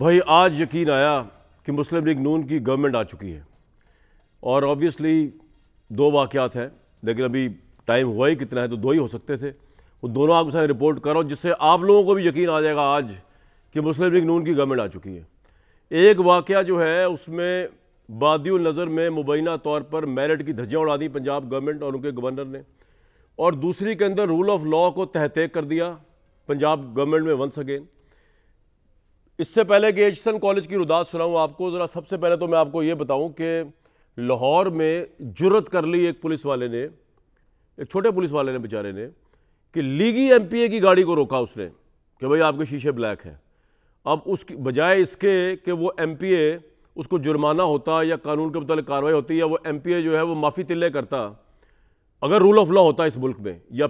भाई आज यकीन आया कि मुस्लिम लीग नून की गवर्नमेंट आ चुकी है और ऑब्वियसली दो वाक़ात हैं लेकिन अभी टाइम हुआ ही कितना है तो दो ही हो सकते थे वो दोनों आप साथ रिपोर्ट करो जिससे आप लोगों को भी यकीन आ जाएगा आज कि मुस्लिम लीग नून की गवर्नमेंट आ चुकी है एक वाक़ जो है उसमें बादी नज़र में मुबैना तौर पर मेरिट की धज्जियाँ उड़ा दी पंजाब गवर्नमेंट और उनके गवर्नर ने और दूसरी के अंदर रूल ऑफ लॉ को तहतेक कर दिया पंजाब गवर्नमेंट में वंस अगेन इससे पहले कि एजसन कॉलेज की रुदात सुनाऊँ आपको ज़रा सबसे पहले तो मैं आपको ये बताऊँ कि लाहौर में जुरत कर ली एक पुलिस वाले ने एक छोटे पुलिस वाले ने बेचारे ने कि लीगी एमपीए की गाड़ी को रोका उसने कि भाई आपके शीशे ब्लैक हैं अब उसकी बजाय इसके कि वो एमपीए उसको जुर्माना होता या कानून के मुतालिक कार्रवाई होती या वो एम जो है वो माफ़ी तिल्ले करता अगर रूल ऑफ लॉ होता इस मुल्क में या